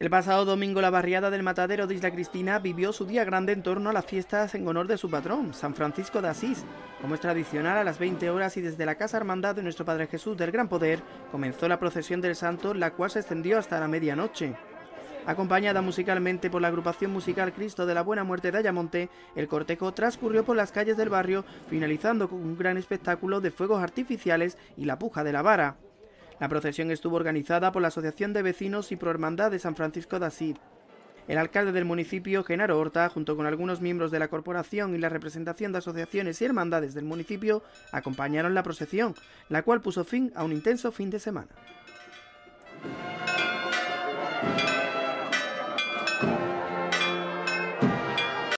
El pasado domingo la barriada del matadero de Isla Cristina vivió su día grande en torno a las fiestas en honor de su patrón, San Francisco de Asís. Como es tradicional, a las 20 horas y desde la Casa Hermandad de nuestro Padre Jesús del Gran Poder, comenzó la procesión del santo, la cual se extendió hasta la medianoche. Acompañada musicalmente por la agrupación musical Cristo de la Buena Muerte de Ayamonte, el cortejo transcurrió por las calles del barrio, finalizando con un gran espectáculo de fuegos artificiales y la puja de la vara. La procesión estuvo organizada por la Asociación de Vecinos y Prohermandad de San Francisco de Asís. El alcalde del municipio, Genaro Horta, junto con algunos miembros de la corporación y la representación de asociaciones y hermandades del municipio, acompañaron la procesión, la cual puso fin a un intenso fin de semana.